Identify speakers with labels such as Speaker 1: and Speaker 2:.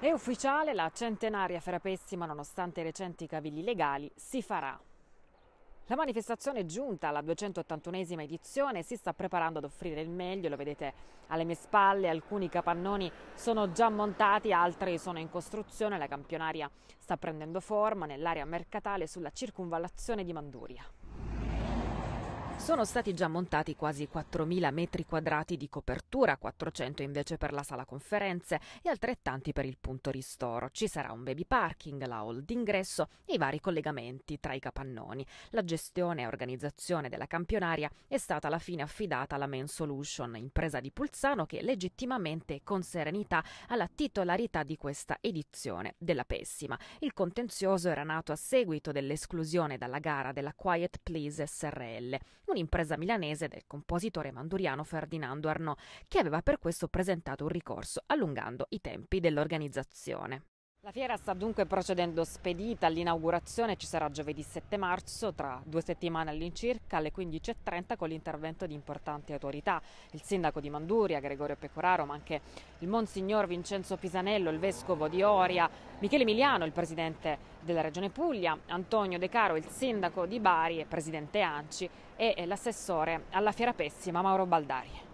Speaker 1: È ufficiale la centenaria Ferapezzi, nonostante i recenti cavilli legali, si farà. La manifestazione giunta alla 281esima edizione si sta preparando ad offrire il meglio, lo vedete alle mie spalle, alcuni capannoni sono già montati, altri sono in costruzione, la campionaria sta prendendo forma nell'area mercatale sulla circunvallazione di Manduria. Sono stati già montati quasi 4.000 metri quadrati di copertura, 400 invece per la sala conferenze e altrettanti per il punto ristoro. Ci sarà un baby parking, la hall d'ingresso e i vari collegamenti tra i capannoni. La gestione e organizzazione della campionaria è stata alla fine affidata alla Main Solution, impresa di Pulsano che legittimamente e con serenità ha la titolarità di questa edizione della pessima. Il contenzioso era nato a seguito dell'esclusione dalla gara della Quiet Please SRL un'impresa milanese del compositore manduriano Ferdinando Arnault, che aveva per questo presentato un ricorso, allungando i tempi dell'organizzazione. La fiera sta dunque procedendo spedita, l'inaugurazione ci sarà giovedì 7 marzo, tra due settimane all'incirca alle 15.30 con l'intervento di importanti autorità, il sindaco di Manduria, Gregorio Pecoraro, ma anche il Monsignor Vincenzo Pisanello, il vescovo di Oria, Michele Emiliano, il presidente della Regione Puglia, Antonio De Caro, il sindaco di Bari e presidente Anci e l'assessore alla fiera pessima Mauro Baldari.